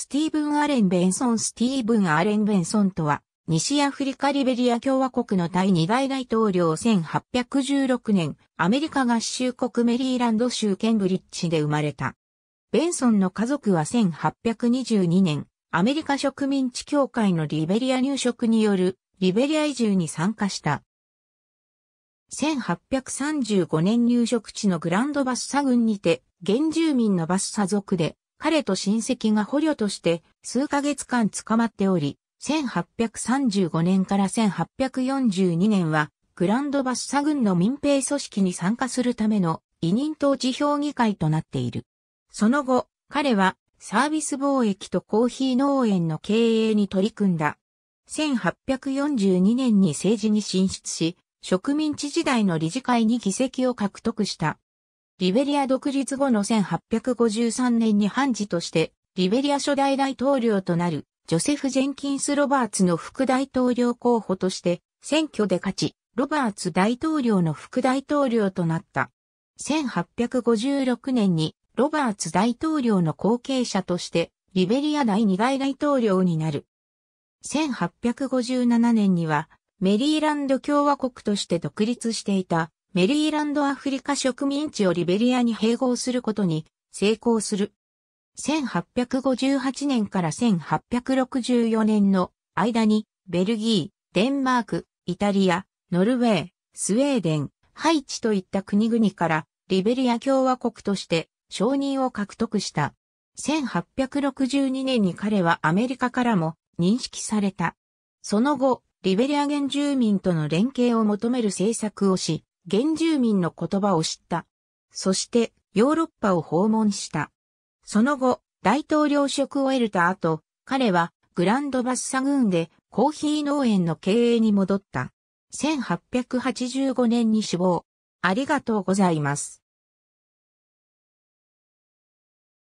スティーブン・アレン・ベンソンスティーブン・アレン・ベンソンとは、西アフリカリベリア共和国の第2代大統領1816年、アメリカ合衆国メリーランド州ケンブリッジで生まれた。ベンソンの家族は1822年、アメリカ植民地協会のリベリア入植によるリベリア移住に参加した。1835年入植地のグランドバッサ郡にて、原住民のバッサ族で彼と親戚が捕虜として数ヶ月間捕まっており、1835年から1842年は、グランドバッサ軍の民兵組織に参加するための委任統治評議会となっている。その後、彼はサービス貿易とコーヒー農園の経営に取り組んだ。1842年に政治に進出し、植民地時代の理事会に議席を獲得した。リベリア独立後の1853年に判事として、リベリア初代大統領となる、ジョセフ・ジェンキンス・ロバーツの副大統領候補として、選挙で勝ち、ロバーツ大統領の副大統領となった。1856年に、ロバーツ大統領の後継者として、リベリア第2代大統領になる。1857年には、メリーランド共和国として独立していたメリーランドアフリカ植民地をリベリアに併合することに成功する。1858年から1864年の間にベルギー、デンマーク、イタリア、ノルウェー、スウェーデン、ハイチといった国々からリベリア共和国として承認を獲得した。1862年に彼はアメリカからも認識された。その後、リベリア原住民との連携を求める政策をし、原住民の言葉を知った。そしてヨーロッパを訪問した。その後、大統領職を得るた後、彼はグランドバッサグーンでコーヒー農園の経営に戻った。1885年に死亡。ありがとうございます。